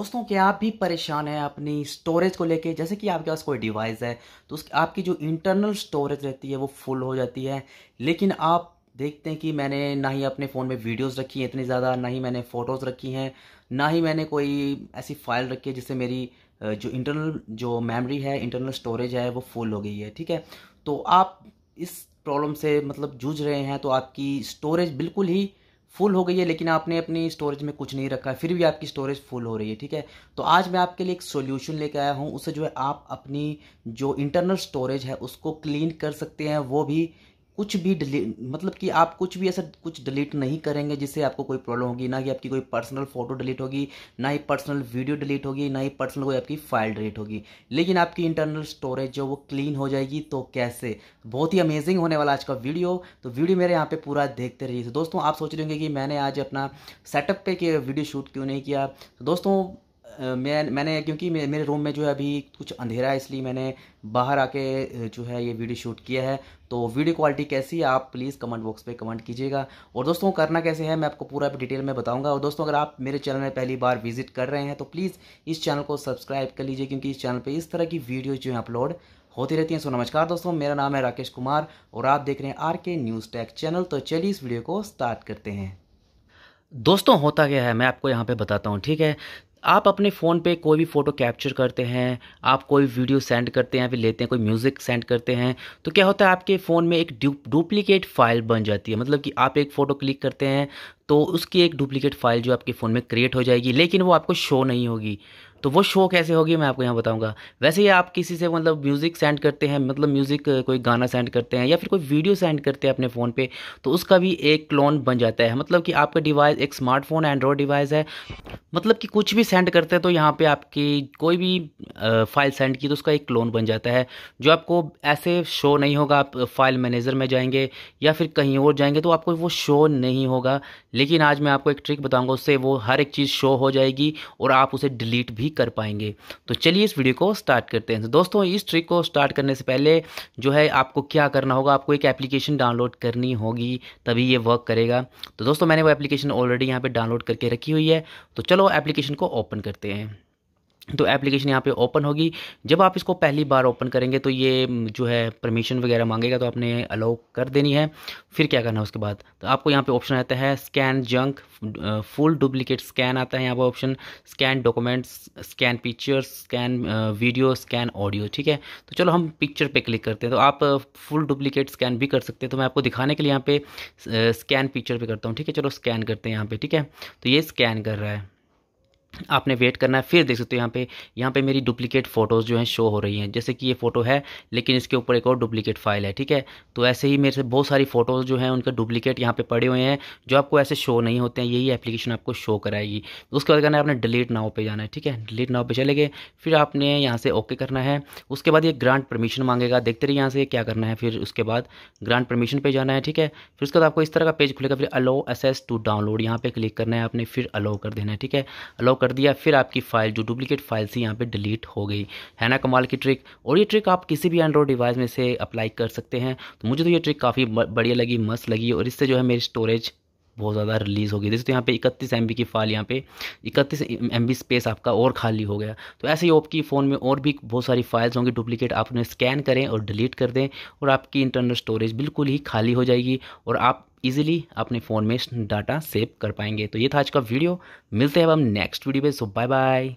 दोस्तों क्या आप भी परेशान हैं अपनी स्टोरेज को लेके जैसे कि आपके पास कोई डिवाइस है तो उसकी आपकी जो इंटरनल स्टोरेज रहती है वो फुल हो जाती है लेकिन आप देखते हैं कि मैंने ना ही अपने फ़ोन में वीडियोस रखी हैं इतनी ज़्यादा ना ही मैंने फ़ोटोज़ रखी हैं ना ही मैंने कोई ऐसी फ़ाइल रखी है जिससे मेरी जो इंटरनल जो मेमोरी है इंटरनल स्टोरेज है वो फुल हो गई है ठीक है तो आप इस प्रॉब्लम से मतलब जूझ रहे हैं तो आपकी स्टोरेज बिल्कुल ही फुल हो गई है लेकिन आपने अपनी स्टोरेज में कुछ नहीं रखा है फिर भी आपकी स्टोरेज फुल हो रही है ठीक है तो आज मैं आपके लिए एक सोल्यूशन लेके आया हूँ उससे जो है आप अपनी जो इंटरनल स्टोरेज है उसको क्लीन कर सकते हैं वो भी कुछ भी डिलीट मतलब कि आप कुछ भी ऐसा कुछ डिलीट नहीं करेंगे जिससे आपको कोई प्रॉब्लम होगी ना ही आपकी कोई पर्सनल फोटो डिलीट होगी ना ही पर्सनल वीडियो डिलीट होगी ना ही पर्सनल कोई आपकी फाइल डिलीट होगी लेकिन आपकी इंटरनल स्टोरेज जो वो क्लीन हो जाएगी तो कैसे बहुत ही अमेजिंग होने वाला आज का वीडियो तो वीडियो मेरे यहाँ पर पूरा देखते रहिए तो दोस्तों आप सोच रहे होंगे कि मैंने आज अपना सेटअप पर वीडियो शूट क्यों नहीं किया तो दोस्तों मैं मैंने क्योंकि मेरे मेरे रूम में जो है अभी कुछ अंधेरा है इसलिए मैंने बाहर आके जो है ये वीडियो शूट किया है तो वीडियो क्वालिटी कैसी है आप प्लीज़ कमेंट बॉक्स पे कमेंट कीजिएगा और दोस्तों करना कैसे है मैं आपको पूरा डिटेल में बताऊंगा और दोस्तों अगर आप मेरे चैनल में पहली बार विजिट कर रहे हैं तो प्लीज़ इस चैनल को सब्सक्राइब कर लीजिए क्योंकि इस चैनल पर इस तरह की वीडियो जो है अपलोड होती रहती हैं सो नमस्कार दोस्तों मेरा नाम है राकेश कुमार और आप देख रहे हैं आर के न्यूज़ टैक चैनल तो चलिए इस वीडियो को स्टार्ट करते हैं दोस्तों होता क्या है मैं आपको यहाँ पे बताता हूँ ठीक है आप अपने फ़ोन पे कोई भी फ़ोटो कैप्चर करते हैं आप कोई वीडियो सेंड करते हैं फिर लेते हैं कोई म्यूज़िक सेंड करते हैं तो क्या होता है आपके फ़ोन में एक डुप्लीकेट फाइल बन जाती है मतलब कि आप एक फ़ोटो क्लिक करते हैं तो उसकी एक डुप्लीकेट फाइल जो आपके फ़ोन में क्रिएट हो जाएगी लेकिन वो आपको शो नहीं होगी तो वो शो कैसे होगी मैं आपको यहाँ बताऊँगा वैसे ही आप किसी से मतलब म्यूज़िक सेंड करते हैं मतलब म्यूज़िक कोई गाना सेंड करते हैं या फिर कोई वीडियो सेंड करते हैं अपने फ़ोन पे तो उसका भी एक क्लोन बन जाता है मतलब कि आपका डिवाइस एक स्मार्टफोन एंड्रॉयड डिवाइस है मतलब कि कुछ भी सेंड करते हैं तो यहाँ पर आपकी कोई भी फाइल सेंड की तो उसका एक क्लोन बन जाता है जो आपको ऐसे शो नहीं होगा आप फाइल मैनेजर में जाएंगे या फिर कहीं और जाएंगे तो आपको वो शो नहीं होगा लेकिन आज मैं आपको एक ट्रिक बताऊँगा उससे वो हर एक चीज़ शो हो जाएगी और आप उसे डिलीट भी कर पाएंगे तो चलिए इस वीडियो को स्टार्ट करते हैं तो दोस्तों इस ट्रिक को स्टार्ट करने से पहले जो है आपको क्या करना होगा आपको एक एप्लीकेशन डाउनलोड करनी होगी तभी ये वर्क करेगा तो दोस्तों मैंने वो एप्लीकेशन ऑलरेडी यहाँ पर डाउनलोड करके रखी हुई है तो चलो एप्लीकेशन को ओपन करते हैं तो एप्लीकेशन यहाँ पे ओपन होगी जब आप इसको पहली बार ओपन करेंगे तो ये जो है परमिशन वगैरह मांगेगा तो आपने अलाउ कर देनी है फिर क्या करना है उसके बाद तो आपको यहाँ पे ऑप्शन आता है scan junk full duplicate scan आता है यहाँ पर option scan documents scan pictures scan video scan audio ठीक है तो चलो हम पिक्चर पर क्लिक करते हैं तो आप फुल डुप्लीकेट स्कैन भी कर सकते हैं तो मैं आपको दिखाने के लिए यहाँ पे स्कैन पिक्चर पर करता हूँ ठीक है चलो स्कैन करते हैं यहाँ पर ठीक है तो ये स्कैन कर रहा है आपने वेट करना है फिर देख सकते हो यहाँ पे यहाँ पे मेरी डुप्लीकेट फ़ोटोज़ जो हैं शो हो रही हैं जैसे कि ये फ़ोटो है लेकिन इसके ऊपर एक और डुप्लीकेट फाइल है ठीक है तो ऐसे ही मेरे से बहुत सारी फ़ोटोज़ जो हैं उनका डुप्लीकेट यहाँ पे पड़े हुए हैं जो आपको ऐसे शो नहीं होते हैं यही एप्लीकेशन आपको शो कराएगी तो उसके बाद करना है आपने डिलीट नाव पर जाना है ठीक है डिलीट नाव पर चले गए फिर आपने यहाँ से ओके करना है उसके बाद ये ग्रांट परमिशन मांगेगा देखते रहिए यहाँ से क्या करना है फिर उसके बाद ग्रांट परमिशन पर जाना है ठीक है फिर उसके बाद आपको इस तरह का पेज खुलेगा फिर अलो एसेस टू डाउनलोड यहाँ पर क्लिक करना है आपने फिर अलो कर देना है ठीक है अलो कर दिया फिर आपकी फ़ाइल जो डुप्लीकेट फाइल थी यहाँ पे डिलीट हो गई है ना कमाल की ट्रिक और ये ट्रिक आप किसी भी एंड्रॉयड डिवाइस में से अप्लाई कर सकते हैं तो मुझे तो ये ट्रिक काफ़ी बढ़िया लगी मस्त लगी और इससे जो है मेरी स्टोरेज बहुत ज़्यादा रिलीज़ हो गई जैसे तो यहाँ पे इकतीस एम की फाइल यहाँ पे इकतीस एम स्पेस आपका और खाली हो गया तो ऐसे ही आपकी फ़ोन में और भी बहुत सारी फाइल्स होंगी डुप्लीकेट आप उन्हें स्कैन करें और डिलीट कर दें और आपकी इंटरनल स्टोरेज बिल्कुल ही खाली हो जाएगी और आप ईजिली अपने फ़ोन में डाटा सेव कर पाएंगे तो ये था आज का वीडियो मिलते हैं अब हम नेक्स्ट वीडियो पर सो बाय बाय